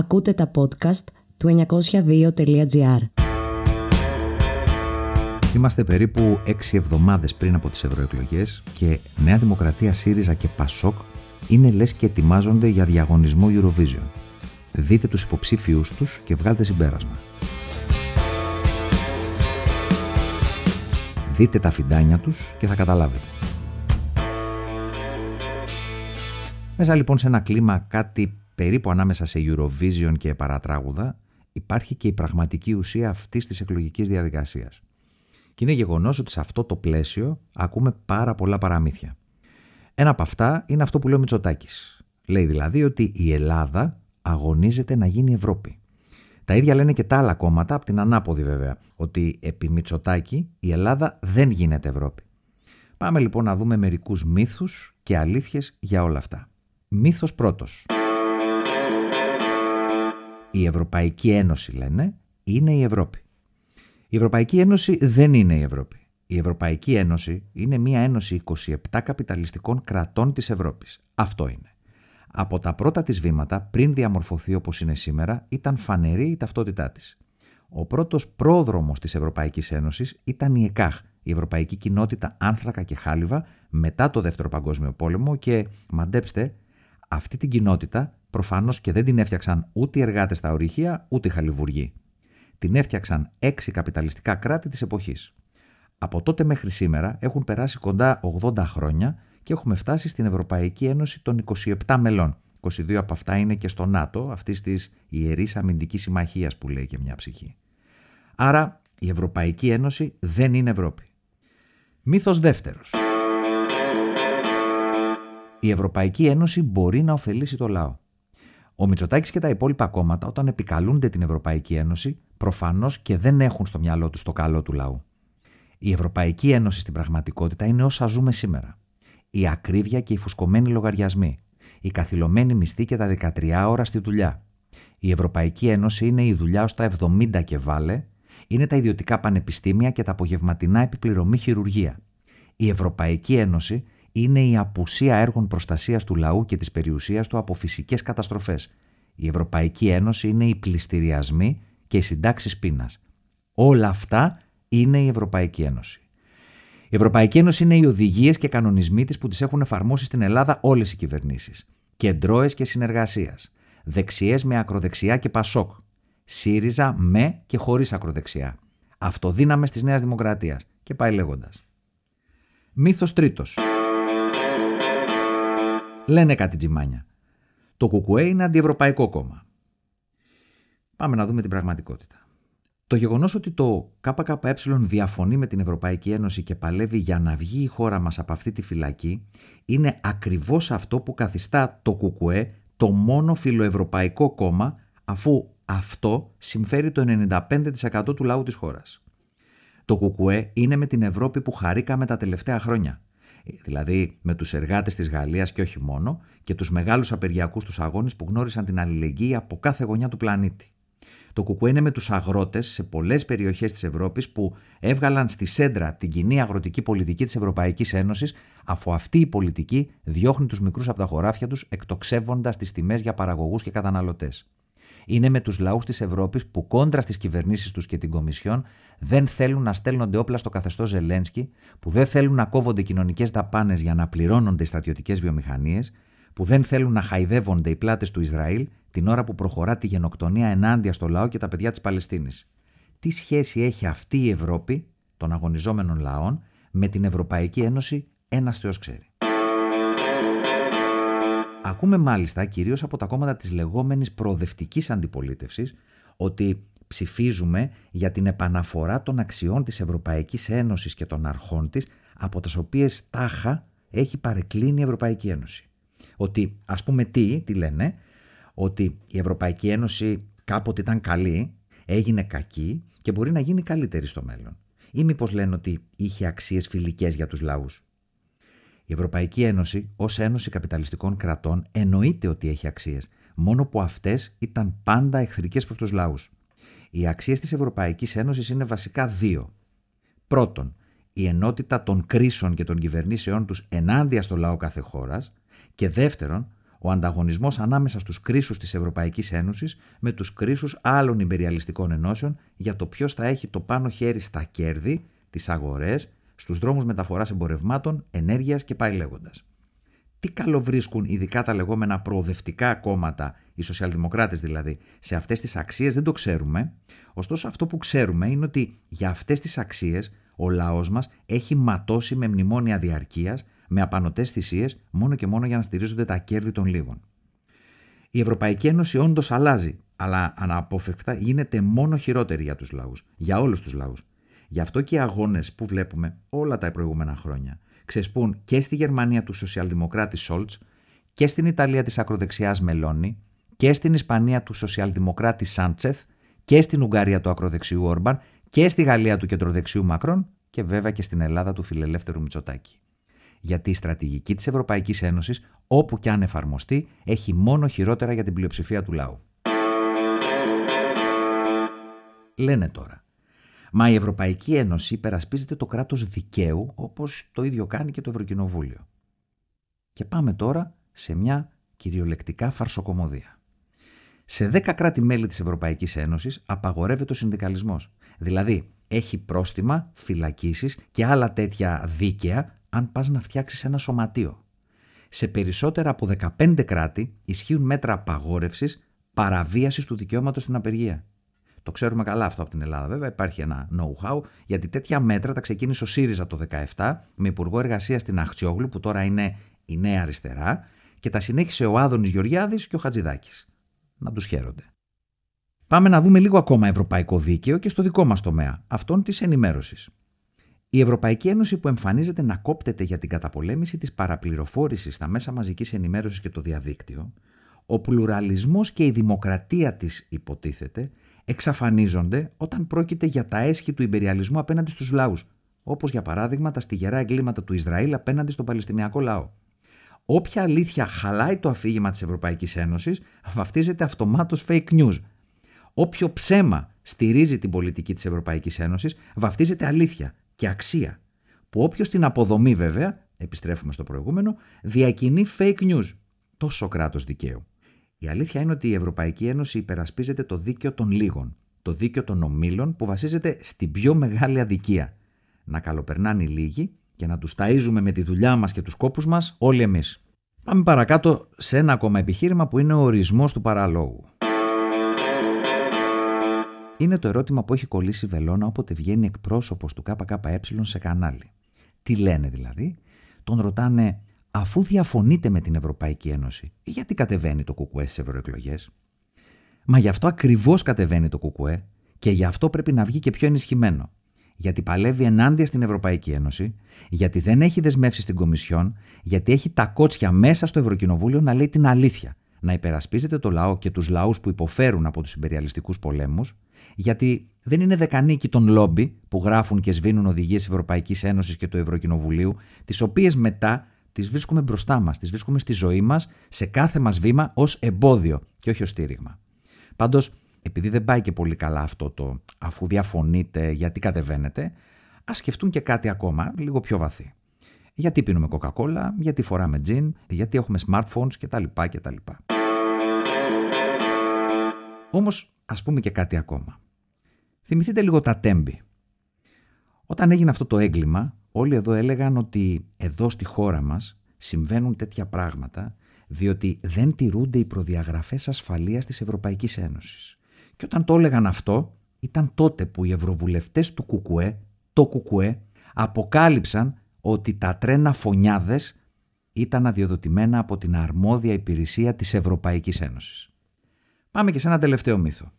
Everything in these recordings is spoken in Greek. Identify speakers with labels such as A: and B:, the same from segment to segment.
A: Ακούτε τα podcast του 902.gr. Είμαστε περίπου 6 εβδομάδες πριν από τις ευρωεκλογές και Νέα Δημοκρατία, ΣΥΡΙΖΑ και ΠΑΣΟΚ είναι λες και ετοιμάζονται για διαγωνισμό Eurovision. Δείτε τους υποψήφιους τους και βγάλτε συμπέρασμα. Δείτε τα φιντάνια τους και θα καταλάβετε. Μέσα λοιπόν σε ένα κλίμα κάτι περίπου ανάμεσα σε Eurovision και παρατράγουδα, υπάρχει και η πραγματική ουσία αυτής της εκλογικής διαδικασίας. Και είναι γεγονός ότι σε αυτό το πλαίσιο ακούμε πάρα πολλά παραμύθια. Ένα από αυτά είναι αυτό που λέει ο Μητσοτάκης. Λέει δηλαδή ότι η Ελλάδα αγωνίζεται να γίνει Ευρώπη. Τα ίδια λένε και τα άλλα κόμματα, από την ανάποδη βέβαια, ότι επί Μητσοτάκη η Ελλάδα δεν γίνεται Ευρώπη. Πάμε λοιπόν να δούμε μερικούς μύθους και αλήθειες για όλα αυτά. Μύθος πρώτος η Ευρωπαϊκή Ένωση λένε, είναι η Ευρώπη. Η Ευρωπαϊκή Ένωση δεν είναι η Ευρώπη. Η Ευρωπαϊκή Ένωση είναι μια ένωση 27 καπιταλιστικών κρατών της Ευρώπης. Αυτό είναι. Από τα πρώτα της βήματα, πριν διαμορφωθεί όπως είναι σήμερα, ήταν φανερή η ταυτότητά της. Ο πρώτος πρόδρομος της Ευρωπαϊκής Ένωσης ήταν η ΕΚΑΧ, η Ευρωπαϊκή Κοινότητα Άνθρακα και Χάλιβα, μετά το Δεύτερο Παγκόσμιο Πόλεμο και, μαντέψτε, αυτή την κοινότητα Προφανώς και δεν την έφτιαξαν ούτε οι εργάτες στα ορυχεία, ούτε οι χαλιβουργοί. Την έφτιαξαν έξι καπιταλιστικά κράτη της εποχής. Από τότε μέχρι σήμερα έχουν περάσει κοντά 80 χρόνια και έχουμε φτάσει στην Ευρωπαϊκή Ένωση των 27 μελών. 22 από αυτά είναι και στο ΝΑΤΟ, αυτής της ιερής αμυντικής συμμαχίας που λέει και μια ψυχή. Άρα η Ευρωπαϊκή Ένωση δεν είναι Ευρώπη. Μύθος δεύτερος. Η Ευρωπαϊκή Ένωση μπορεί να ωφελήσει το λαό. Ο Μητσοτάκης και τα υπόλοιπα κόμματα, όταν επικαλούνται την Ευρωπαϊκή Ένωση, προφανώς και δεν έχουν στο μυαλό τους το καλό του λαού. Η Ευρωπαϊκή Ένωση στην πραγματικότητα είναι όσα ζούμε σήμερα. Η ακρίβεια και οι φουσκωμένοι λογαριασμοί, η καθυλωμένη μισθή και τα 13 ώρα στη δουλειά. Η Ευρωπαϊκή Ένωση είναι η δουλειά ως τα 70 και βάλε, είναι τα ιδιωτικά πανεπιστήμια και τα απογευματινά επιπληρωμή χειρουργία. Η Ευρωπαϊκή Ένωση είναι η απουσία έργων προστασίας του λαού και της περιουσίας του από φυσικές καταστροφές. Η Ευρωπαϊκή Ένωση είναι οι πληστηριασμοί και οι συντάξεις πείνας. Όλα αυτά είναι η Ευρωπαϊκή Ένωση. Η Ευρωπαϊκή Ένωση είναι οι οδηγίες και κανονισμοί της που τις έχουν εφαρμόσει στην Ελλάδα όλες οι κυβερνήσεις. Κεντρώες και συνεργασίας. Δεξιές με ακροδεξιά και πασόκ. ΣΥΡΙΖΑ με και χωρίς ακροδεξιά. Αυτοδύναμες της Νέας Δημοκρατίας. Και πάει λέγοντας. Μύθος τρίτος λένε κάτι τζιμάνια. Το ΚΚΕ είναι αντιευρωπαϊκό κόμμα. Πάμε να δούμε την πραγματικότητα. Το γεγονός ότι το ΚΚΕ διαφωνεί με την Ευρωπαϊκή Ένωση και παλεύει για να βγει η χώρα μας από αυτή τη φυλακή είναι ακριβώς αυτό που καθιστά το ΚΚΕ το μόνο φιλοευρωπαϊκό κόμμα, αφού αυτό συμφέρει το 95% του λαού της χώρας. Το ΚΚΕ είναι με την Ευρώπη που χαρήκαμε τα τελευταία χρόνια δηλαδή με τους εργάτες της Γαλλίας και όχι μόνο, και τους μεγάλους απεργιακούς τους αγώνες που γνώρισαν την αλληλεγγύη από κάθε γωνιά του πλανήτη. Το κουκουέ είναι με τους αγρότες σε πολλές περιοχές της Ευρώπης που έβγαλαν στη σέντρα την κοινή αγροτική πολιτική της Ευρωπαϊκής Ένωσης αφού αυτή η πολιτική διώχνει τους μικρούς από τα χωράφια τους εκτοξεύοντας τις τιμές για παραγωγούς και καταναλωτές είναι με τους λαούς της Ευρώπης που κόντρα στις κυβερνήσεις τους και την Κομισιόν δεν θέλουν να στέλνονται όπλα στο καθεστώς Ζελένσκι, που δεν θέλουν να κόβονται κοινωνικές δαπάνες για να πληρώνονται οι στρατιωτικές βιομηχανίες, που δεν θέλουν να χαϊδεύονται οι πλάτες του Ισραήλ την ώρα που προχωρά τη γενοκτονία ενάντια στο λαό και τα παιδιά της Παλαιστίνης. Τι σχέση έχει αυτή η Ευρώπη των αγωνιζόμενων λαών με την Ευρωπαϊκή Ένωση, ένας Θεός ξέρει. Ακούμε μάλιστα κυρίως από τα κόμματα της λεγόμενης προοδευτικής αντιπολίτευσης ότι ψηφίζουμε για την επαναφορά των αξιών της Ευρωπαϊκής Ένωσης και των αρχών της από τις οποίες τάχα έχει παρεκκλίνει η Ευρωπαϊκή Ένωση. Ότι ας πούμε τι, τι λένε, ότι η Ευρωπαϊκή Ένωση κάποτε ήταν καλή, έγινε κακή και μπορεί να γίνει καλύτερη στο μέλλον. Ή μήπως λένε ότι είχε αξίες φιλικές για τους λαούς. Η Ευρωπαϊκή Ένωση, ως Ένωση Καπιταλιστικών Κρατών, εννοείται ότι έχει αξίες, μόνο που αυτές ήταν πάντα εχθρικές προς τους λαούς. Οι αξίες της Ευρωπαϊκής Ένωσης είναι βασικά δύο. Πρώτον, η ενότητα των κρίσεων και των κυβερνήσεών τους ενάντια στο λαό κάθε χώρας. Και δεύτερον, ο ανταγωνισμός ανάμεσα στους κρίσους της Ευρωπαϊκής Ένωσης με τους κρίσους άλλων υπεριαλιστικών ενώσεων για το ποιος θα έχει το πάνω χέρι στα κέρδη, τις αγορές στους δρόμους μεταφοράς εμπορευμάτων, ενέργειας και πάει λέγοντας. Τι καλό βρίσκουν ειδικά τα λεγόμενα προοδευτικά κόμματα, οι σοσιαλδημοκράτες δηλαδή, σε αυτές τις αξίες δεν το ξέρουμε. Ωστόσο, αυτό που ξέρουμε είναι ότι για αυτές τις αξίες ο λαός μας έχει ματώσει με μνημόνια διαρκείας, με απανοτές θυσίες, μόνο και μόνο για να στηρίζονται τα κέρδη των λίγων. Η Ευρωπαϊκή Ένωση όντως αλλάζει, αλλά αναπόφευκτα γίνεται μόνο χειρότερη για τους λαούς, για όλους τους λαούς. Γι' αυτό και οι αγώνες που βλέπουμε όλα τα προηγούμενα χρόνια ξεσπούν και στη Γερμανία του σοσιαλδημοκράτη Σόλτ και στην Ιταλία της ακροδεξιάς Μελώνη και στην Ισπανία του σοσιαλδημοκράτη Σάντσεθ και στην Ουγγαρία του ακροδεξιού Όρμπαν και στη Γαλλία του κεντροδεξιού Μακρόν και βέβαια και στην Ελλάδα του φιλελεύθερου Μητσοτάκη. Γιατί η στρατηγική της Ευρωπαϊκής Ένωσης, όπου και αν εφαρμοστεί, έχει μόνο χειρότερα για την πλειοψηφία του λαού. Λένε τώρα, Μα η Ευρωπαϊκή Ένωση υπερασπίζεται το κράτος δικαίου, όπως το ίδιο κάνει και το Ευρωκοινοβούλιο. Και πάμε τώρα σε μια κυριολεκτικά φαρσοκομωδία. Σε 10 κράτη-μέλη της Ευρωπαϊκής Ένωσης απαγορεύεται ο συνδικαλισμός. Δηλαδή, έχει πρόστιμα, φυλακίσεις και άλλα τέτοια δίκαια αν πας να φτιάξεις ένα σωματείο. Σε περισσότερα από 15 κράτη ισχύουν μέτρα απαγόρευσης παραβίασης του δικαιώματος στην απεργία. Το ξέρουμε καλά αυτό από την Ελλάδα, βέβαια. Υπάρχει ένα know-how, γιατί τέτοια μέτρα τα ξεκίνησε ο ΣΥΡΙΖΑ το 2017 με υπουργό εργασίας στην Αχτσιόγλου, που τώρα είναι η Νέα Αριστερά, και τα συνέχισε ο Άδωνης Γεωργιάδης και ο Χατζηδάκης. Να τους χαίρονται. Πάμε να δούμε λίγο ακόμα ευρωπαϊκό δίκαιο και στο δικό μας τομέα, αυτόν της ενημέρωσης. Η Ευρωπαϊκή Ένωση που εμφανίζεται να κόπτεται για την καταπολέμηση της παραπληροφόρησης στα μέσα μαζικής ενημέρωσης και το διαδίκτυο, ο πλουραλισμός και η δημοκρατία της υποτίθεται εξαφανίζονται όταν πρόκειται για τα έσχη του υπεριαλισμού απέναντι στους λαούς, όπως για παράδειγμα τα στιγερά εγκλήματα του Ισραήλ απέναντι στον Παλαιστινιακό λαό. Όποια αλήθεια χαλάει το αφήγημα της Ευρωπαϊκής Ένωσης, βαφτίζεται αυτομάτως fake news. Όποιο ψέμα στηρίζει την πολιτική της Ευρωπαϊκής Ένωσης, βαφτίζεται αλήθεια και αξία. Που όποιος την αποδομεί, βέβαια, επιστρέφουμε στο προηγούμενο, διακινεί fake news. Τόσο κράτος δικαίου. Η αλήθεια είναι ότι η Ευρωπαϊκή Ένωση υπερασπίζεται το δίκαιο των λίγων, το δίκαιο των ομίλων που βασίζεται στην πιο μεγάλη αδικία. Να καλοπερνάνε οι λίγοι και να τους ταΐζουμε με τη δουλειά μας και τους κόπους μας όλοι εμείς. Πάμε παρακάτω σε ένα ακόμα επιχείρημα που είναι ο ορισμός του παραλόγου. Είναι το ερώτημα που έχει κολλήσει η βελόνα όποτε βγαίνει εκπρόσωπος του ΚΚΕ σε κανάλι. Τι λένε δηλαδή, τον ρωτάνε αφού διαφωνείτε με την Ευρωπαϊκή Ένωση, γιατί κατεβαίνει το κουκουέ στις ευρωεκλογές. Μα γι' αυτό ακριβώς κατεβαίνει το ΚΚΕ και γι' αυτό πρέπει να βγει και πιο ενισχυμένο. Γιατί παλεύει ενάντια στην Ευρωπαϊκή Ένωση, γιατί δεν έχει δεσμεύσει στην Κομισιόν, γιατί έχει τα κότσια μέσα στο Ευρωκοινοβούλιο να λέει την αλήθεια, να υπερασπίζεται το λαό και τους λαούς που υποφέρουν από τους υπεριαλιστικού πολέμους, γιατί δεν είναι δεκανίκη των λόμπι που γράφουν και σβήνουν οδηγίες Ευρωπαϊκής Ένωσης και του Ευρωκοινοβουλίου, τις οποίες μετά τις βρίσκουμε μπροστά μας, τις βρίσκουμε στη ζωή μας, σε κάθε μας βήμα ως εμπόδιο και όχι ως στήριγμα. Πάντως, επειδή δεν πάει και πολύ καλά αυτό το αφού διαφωνείτε γιατί κατεβαίνετε, ας σκεφτούν και κάτι ακόμα λίγο πιο βαθύ. Γιατί πίνουμε κοκακόλα, γιατί φοράμε τζιν, γιατί έχουμε smartphones κτλ. κτλ. Όμως, ας πούμε και κάτι ακόμα. Θυμηθείτε λίγο τα τέμπη. Όταν έγινε αυτό το έγκλημα, Όλοι εδώ έλεγαν ότι εδώ στη χώρα μας συμβαίνουν τέτοια πράγματα διότι δεν τηρούνται οι προδιαγραφές ασφαλείας της Ευρωπαϊκής Ένωσης. Και όταν το έλεγαν αυτό, ήταν τότε που οι ευρωβουλευτές του Κουκουέ, το Κουκουέ, αποκάλυψαν ότι τα τρένα φωνιάδες ήταν αδειοδοτημένα από την αρμόδια υπηρεσία της Ευρωπαϊκής Ένωσης. Πάμε και σε ένα τελευταίο μύθο.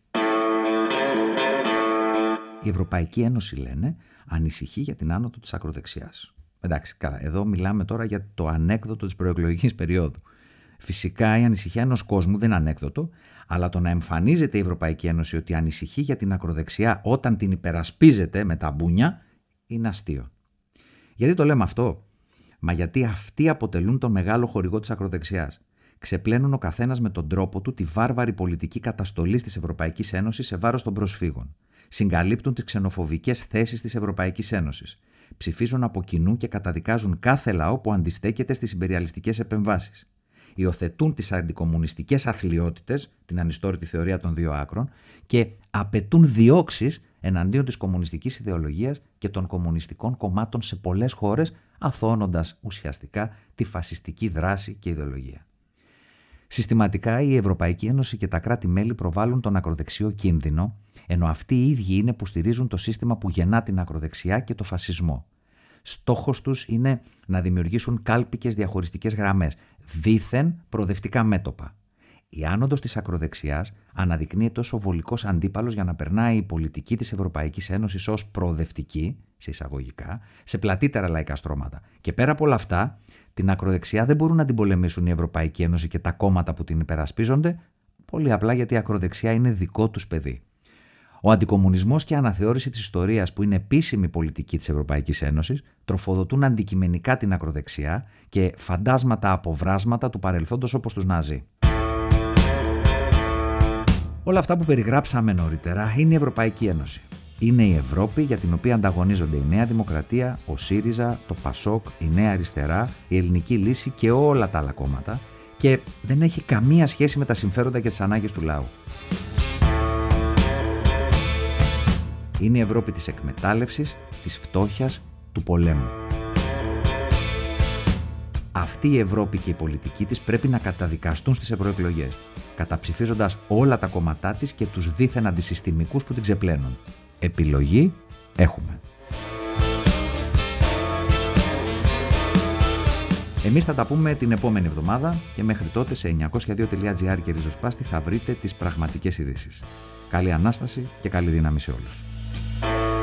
A: Η Ευρωπαϊκή Ένωση, λένε, ανησυχεί για την άνοδο της ακροδεξιάς. Εντάξει, καλά, εδώ μιλάμε τώρα για το ανέκδοτο της προεκλογικής περίοδου. Φυσικά η ανησυχία ενός κόσμου δεν είναι ανέκδοτο, αλλά το να εμφανίζεται η Ευρωπαϊκή Ένωση ότι ανησυχεί για την ακροδεξιά όταν την υπερασπίζεται με τα μπούνια είναι αστείο. Γιατί το λέμε αυτό, Μα γιατί αυτοί αποτελούν τον μεγάλο χορηγό της ακροδεξιάς. Ξεπλένουν ο καθένας με τον τρόπο του τη βάρβαρη πολιτική καταστολής της Ευρωπαϊκής Ένωσης σε βάρος των προσφύγων συγκαλύπτουν τις ξενοφοβικές θέσεις της Ευρωπαϊκής Ένωσης. Ψηφίζουν από κοινού και καταδικάζουν κάθε λαό που αντιστέκεται στις υπεριαλιστικές επεμβάσεις. Υιοθετούν τις αντικομουνιστικές αθλειότητες, την ανιστόρητη θεωρία των δύο άκρων, και απαιτούν διώξεις εναντίον της κομμουνιστικής ιδεολογίας και των κομμουνιστικών κομμάτων σε πολλές χώρες, αθώνοντας ουσιαστικά τη φασιστική δράση και ιδεολογία. Συστηματικά η Ευρωπαϊκή Ένωση και τα κράτη-μέλη προβάλλουν τον ακροδεξιό κίνδυνο ενώ αυτοί οι ίδιοι είναι που στηρίζουν το σύστημα που γεννά την ακροδεξιά και το φασισμό. Στόχος τους είναι να δημιουργήσουν κάλπικες διαχωριστικές γραμμές, δίθεν προοδευτικά μέτωπα. Η άνοδος της ακροδεξιάς αναδεικνύεται ως ο βολικός αντίπαλος για να περνάει η πολιτική της Ευρωπαϊκής Ένωσης ως προοδευτική, σε εισαγωγικά, σε πλατύτερα λαϊκά στρώματα. Και πέρα από όλα αυτά, την ακροδεξιά δεν μπορούν να την πολεμήσουν η Ευρωπαϊκή Ένωση και τα κόμματα που την υπερασπίζονται, πολύ απλά γιατί η ακροδεξιά είναι δικό τους παιδί. Ο αντικομουνισμός και η αναθεώρηση της ιστορίας, που είναι επίσημη πολιτική της Ευρωπαϊκής Ένωσης, τροφοδοτούν αντικειμενικά την ακροδεξιά και φαντάσματα αποβράσματα του παρελθόντος όπως τους Ναζί. Όλα αυτά που περιγράψαμε νωρίτερα είναι η Ευρωπαϊκή Ένωση. Είναι η Ευρώπη για την οποία ανταγωνίζονται η Νέα Δημοκρατία, ο ΣΥΡΙΖΑ, το ΠΑΣΟΚ, η Νέα Αριστερά, η Ελληνική Λύση και όλα τα άλλα κόμματα και δεν έχει καμία σχέση με τα συμφέροντα και τις ανάγκες του λαού. είναι η Ευρώπη της εκμετάλλευσης, της φτώχειας, του πολέμου. Αυτή η Ευρώπη και η πολιτική της πρέπει να καταδικαστούν στις ευρωεκλογές, καταψηφίζοντας όλα τα κομματά της και τους δίθεν αντισυστημικούς που την ξεπλένουν. Επιλογή έχουμε. Εμείς θα τα πούμε την επόμενη εβδομάδα και μέχρι τότε σε 902.gr και ριζοσπάστη θα βρείτε τις πραγματικές ειδήσεις. Καλή Ανάσταση και καλή δύναμη σε όλους. thank you